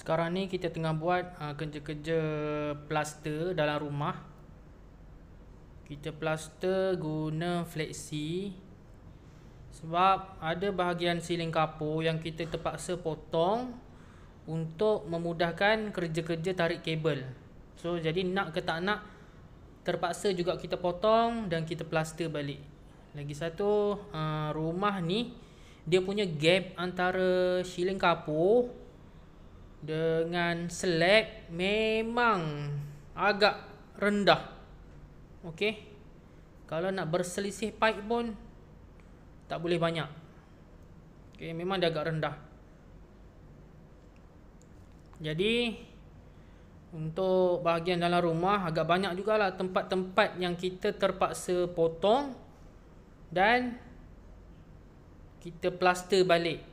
Sekarang ni kita tengah buat uh, kerja-kerja plaster dalam rumah. Kita plaster guna flexi sebab ada bahagian siling kapur yang kita terpaksa potong untuk memudahkan kerja-kerja tarik kabel. So jadi nak ke tak nak terpaksa juga kita potong dan kita plaster balik. Lagi satu uh, rumah ni dia punya gap antara siling kapur dengan slack memang agak rendah. Okey. Kalau nak berselisih pipe pun tak boleh banyak. Okey, memang dia agak rendah. Jadi untuk bahagian dalam rumah agak banyak jugalah tempat-tempat yang kita terpaksa potong dan kita plaster balik.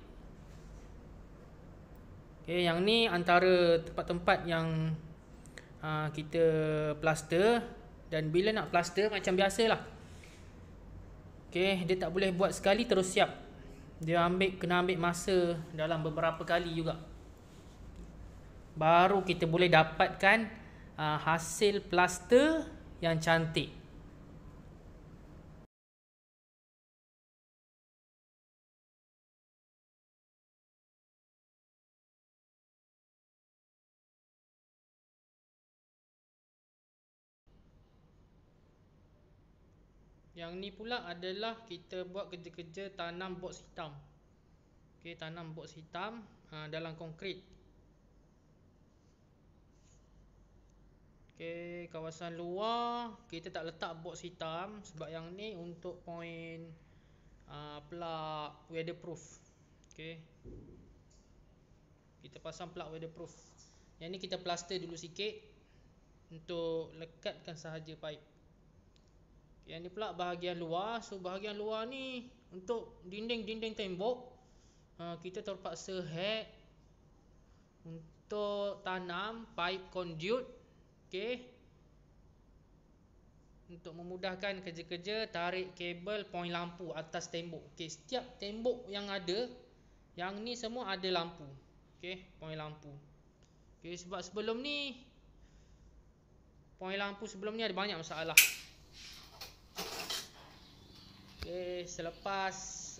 Okay, yang ni antara tempat-tempat yang uh, kita plaster dan bila nak plaster macam biasa lah. Okay, dia tak boleh buat sekali terus siap. Dia ambil kena ambil masa dalam beberapa kali juga. Baru kita boleh dapatkan uh, hasil plaster yang cantik. Yang ni pula adalah kita buat kerja-kerja tanam box hitam. Okey, tanam box hitam ha, dalam konkrit. Okey, kawasan luar kita tak letak box hitam sebab yang ni untuk point uh, plug weatherproof. Okey. Kita pasang plug weatherproof. Yang ni kita plaster dulu sikit untuk lekatkan sahaja pipe. Yang ni pula bahagian luar. So bahagian luar ni untuk dinding-dinding tembok. Uh, kita terpaksa hack untuk tanam pipe conduit. Okay. Untuk memudahkan kerja-kerja tarik kabel point lampu atas tembok. Okay. Setiap tembok yang ada. Yang ni semua ada lampu. Okay. Point lampu. Okay. Sebab sebelum ni. Point lampu sebelum ni ada banyak masalah. Okey, selepas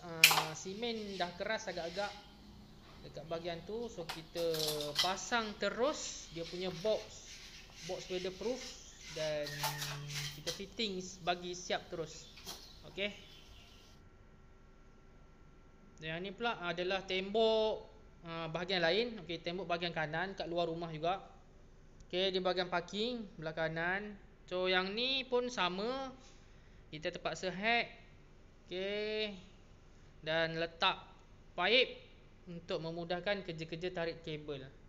uh, simen dah keras agak-agak dekat bahagian tu, so kita pasang terus dia punya box, box weatherproof dan kita fitting bagi siap terus. Okey. Dan yang ni pula adalah tembok uh, bahagian lain, okey, tembok bahagian kanan kat luar rumah juga. Okey, di bahagian parking belakangan. So yang ni pun sama kita terpaksa hack Okey. Dan letak paip untuk memudahkan kerja-kerja tarik kabel.